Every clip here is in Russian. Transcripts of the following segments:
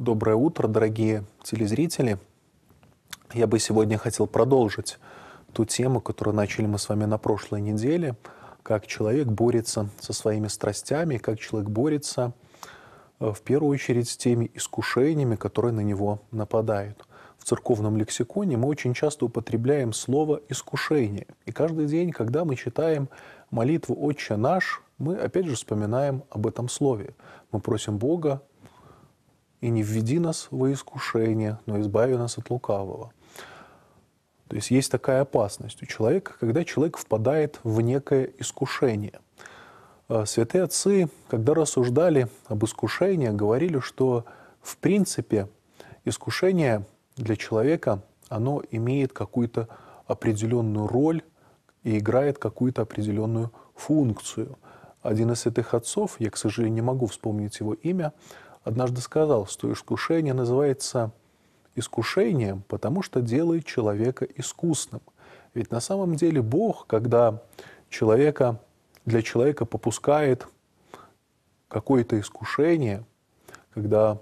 Доброе утро, дорогие телезрители. Я бы сегодня хотел продолжить ту тему, которую начали мы с вами на прошлой неделе, как человек борется со своими страстями, как человек борется э, в первую очередь с теми искушениями, которые на него нападают. В церковном лексиконе мы очень часто употребляем слово «искушение». И каждый день, когда мы читаем молитву «Отче наш», мы опять же вспоминаем об этом слове. Мы просим Бога и не введи нас во искушение, но избави нас от лукавого». То есть есть такая опасность у человека, когда человек впадает в некое искушение. Э, святые отцы, когда рассуждали об искушении, говорили, что в принципе искушение для человека, оно имеет какую-то определенную роль и играет какую-то определенную функцию. Один из святых отцов, я, к сожалению, не могу вспомнить его имя, однажды сказал, что искушение называется искушением, потому что делает человека искусным. Ведь на самом деле Бог, когда человека, для человека попускает какое-то искушение, когда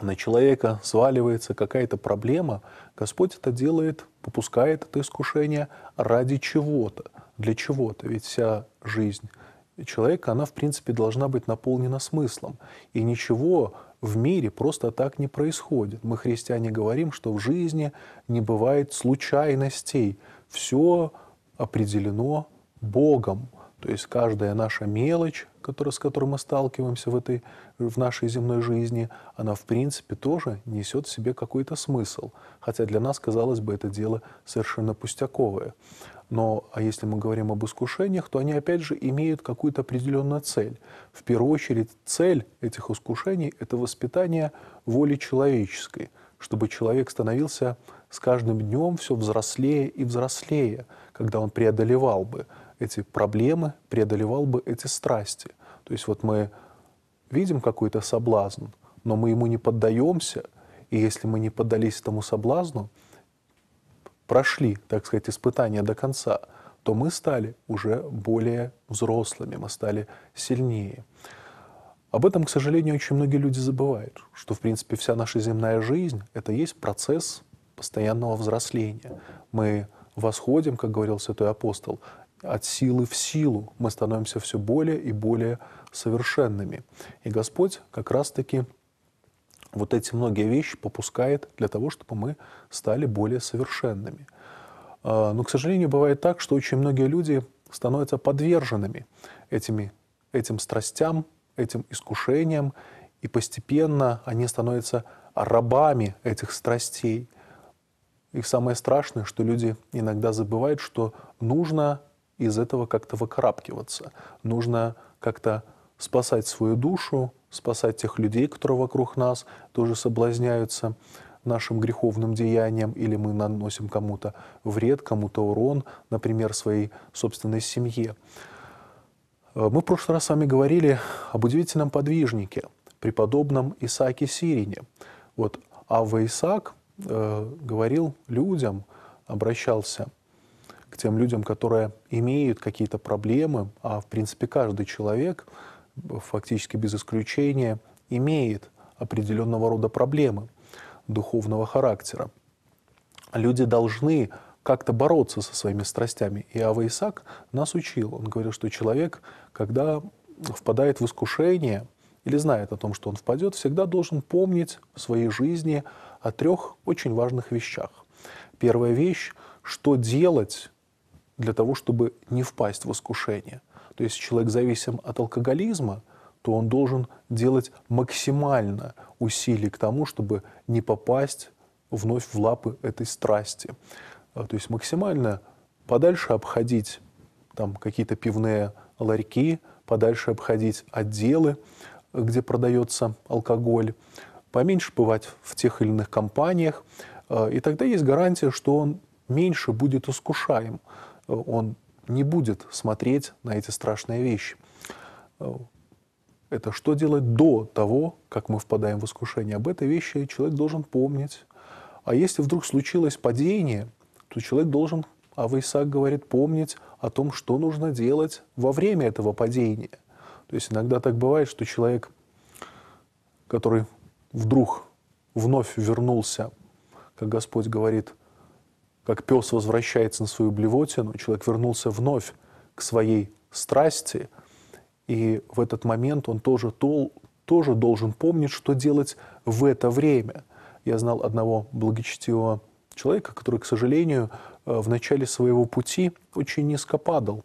на человека сваливается какая-то проблема, Господь это делает, попускает это искушение ради чего-то, для чего-то. Ведь вся жизнь человека, она, в принципе, должна быть наполнена смыслом. И ничего в мире просто так не происходит. Мы, христиане, говорим, что в жизни не бывает случайностей. Все определено Богом. То есть каждая наша мелочь, которая, с которой мы сталкиваемся в, этой, в нашей земной жизни, она в принципе тоже несет в себе какой-то смысл. Хотя для нас, казалось бы, это дело совершенно пустяковое. Но а если мы говорим об искушениях, то они опять же имеют какую-то определенную цель. В первую очередь цель этих искушений – это воспитание воли человеческой, чтобы человек становился с каждым днем все взрослее и взрослее, когда он преодолевал бы эти проблемы, преодолевал бы эти страсти. То есть вот мы видим какой-то соблазн, но мы ему не поддаемся, и если мы не поддались этому соблазну, прошли, так сказать, испытания до конца, то мы стали уже более взрослыми, мы стали сильнее. Об этом, к сожалению, очень многие люди забывают, что, в принципе, вся наша земная жизнь — это есть процесс постоянного взросления. Мы восходим, как говорил святой апостол, от силы в силу мы становимся все более и более совершенными. И Господь как раз-таки вот эти многие вещи попускает для того, чтобы мы стали более совершенными. А, но, к сожалению, бывает так, что очень многие люди становятся подверженными этими, этим страстям, этим искушениям, и постепенно они становятся рабами этих страстей. И самое страшное, что люди иногда забывают, что нужно из этого как-то выкарабкиваться. Нужно как-то спасать свою душу, спасать тех людей, которые вокруг нас тоже соблазняются нашим греховным деянием, или мы наносим кому-то вред, кому-то урон, например, своей собственной семье. Э, мы в прошлый раз с вами говорили об удивительном подвижнике, преподобном Исааке Сирине. Вот Авва Исаак э, говорил людям, обращался – к тем людям, которые имеют какие-то проблемы, а в принципе каждый человек фактически без исключения имеет определенного рода проблемы духовного характера. Люди должны как-то бороться со своими страстями. И Ава Исаак нас учил. Он говорил, что человек, когда впадает в искушение или знает о том, что он впадет, всегда должен помнить в своей жизни о трех очень важных вещах. Первая вещь, что делать для того, чтобы не впасть в искушение. То есть человек зависим от алкоголизма, то он должен делать максимально усилий к тому, чтобы не попасть вновь в лапы этой страсти. А, то есть максимально подальше обходить там какие-то пивные ларьки, подальше обходить отделы, где продается алкоголь, поменьше бывать в тех или иных компаниях, а, и тогда есть гарантия, что он меньше будет искушаем он не будет смотреть на эти страшные вещи. Это что делать до того, как мы впадаем в искушение. Об этой вещи человек должен помнить. А если вдруг случилось падение, то человек должен, а Исаак говорит, помнить о том, что нужно делать во время этого падения. То есть иногда так бывает, что человек, который вдруг вновь вернулся, как Господь говорит, как пес возвращается на свою блевотину, человек вернулся вновь к своей страсти, и в этот момент он тоже, тол, тоже должен помнить, что делать в это время. Я знал одного благочестивого человека, который, к сожалению, э, в начале своего пути очень низко падал.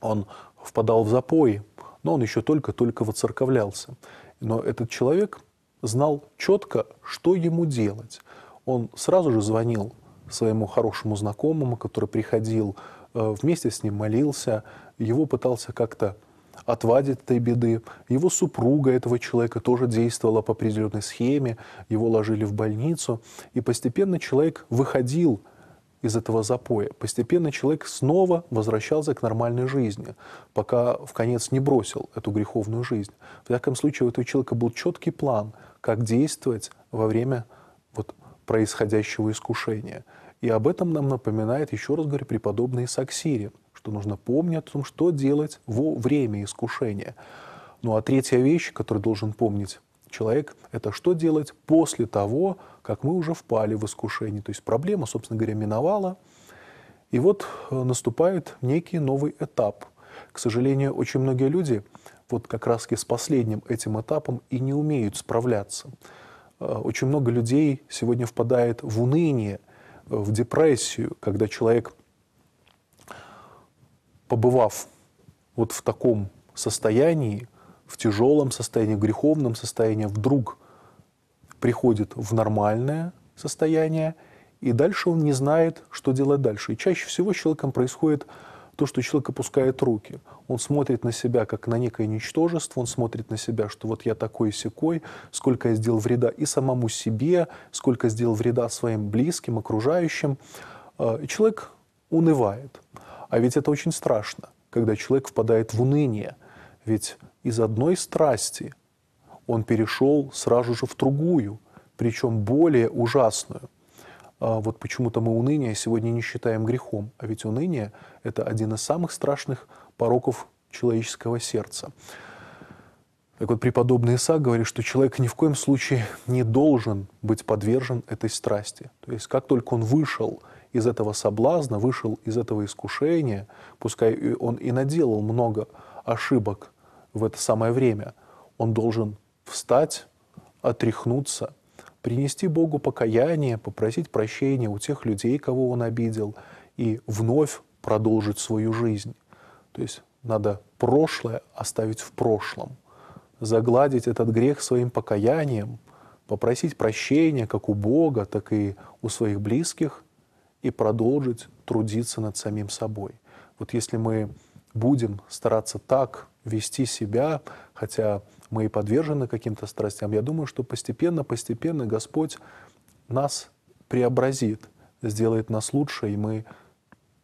Он впадал в запой, но он еще только-только воцерковлялся. Но этот человек знал четко, что ему делать. Он сразу же звонил своему хорошему знакомому, который приходил э, вместе с ним, молился, его пытался как-то отвадит этой беды. Его супруга этого человека тоже действовала по определенной схеме, его ложили в больницу, и постепенно человек выходил из этого запоя. Постепенно человек снова возвращался к нормальной жизни, пока в конец не бросил эту греховную жизнь. В всяком случае, у этого человека был четкий план, как действовать во время вот происходящего искушения. И об этом нам напоминает, еще раз говорю, преподобный Саксири, что нужно помнить о том, что делать во время искушения. Ну а третья вещь, которую должен помнить человек, это что делать после того, как мы уже впали в искушение. То есть проблема, собственно говоря, миновала, и вот э, наступает некий новый этап. К сожалению, очень многие люди вот как раз с последним этим этапом и не умеют справляться. Э, очень много людей сегодня впадает в уныние, э, в депрессию, когда человек, побывав вот в таком состоянии, в тяжелом состоянии, в греховном состоянии, вдруг приходит в нормальное состояние, и дальше он не знает, что делать дальше. И чаще всего с человеком происходит то, что человек опускает руки. Он смотрит на себя как на некое ничтожество, он смотрит на себя, что вот я такой секой, сколько я сделал вреда и самому себе, сколько сделал вреда своим близким, окружающим. А, и человек унывает. А ведь это очень страшно, когда человек впадает в уныние. Ведь из одной страсти он перешел сразу же в другую, причем более ужасную – а, вот почему-то мы уныние сегодня не считаем грехом, а ведь уныние – это один из самых страшных пороков человеческого сердца. Так вот, преподобный Иса говорит, что человек ни в коем случае не должен быть подвержен этой страсти. То есть, как только он вышел из этого соблазна, вышел из этого искушения, пускай он и наделал много ошибок в это самое время, он должен встать, отряхнуться – принести Богу покаяние, попросить прощения у тех людей, кого он обидел, и вновь продолжить свою жизнь. То есть надо прошлое оставить в прошлом, загладить этот грех своим покаянием, попросить прощения как у Бога, так и у своих близких и продолжить трудиться над самим собой. Вот если мы будем стараться так вести себя, хотя мы и подвержены каким-то страстям. Я думаю, что постепенно, постепенно Господь нас преобразит, сделает нас лучше, и мы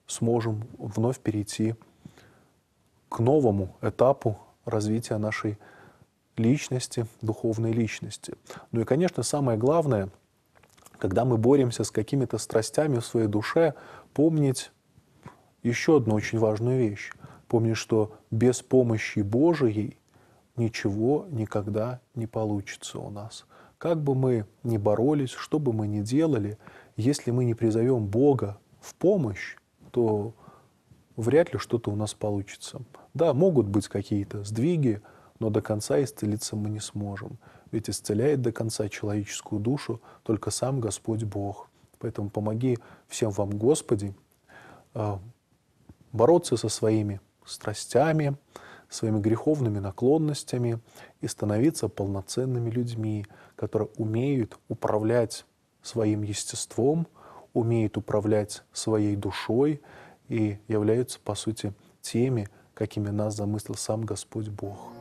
сможем вновь перейти к новому этапу развития нашей личности, духовной личности. Ну и, конечно, самое главное, когда мы боремся с какими-то страстями в своей душе, помнить еще одну очень важную вещь. Помнить, что без помощи Божией ничего никогда не получится у нас. Как бы мы ни боролись, что бы мы ни делали, если мы не призовем Бога в помощь, то вряд ли что-то у нас получится. Да, могут быть какие-то сдвиги, но до конца исцелиться мы не сможем. Ведь исцеляет до конца человеческую душу только сам Господь Бог. Поэтому помоги всем вам, Господи, а, бороться со своими страстями, своими греховными наклонностями и становиться полноценными людьми, которые умеют управлять своим естеством, умеют управлять своей душой и являются, по сути, теми, какими нас замыслил сам Господь Бог.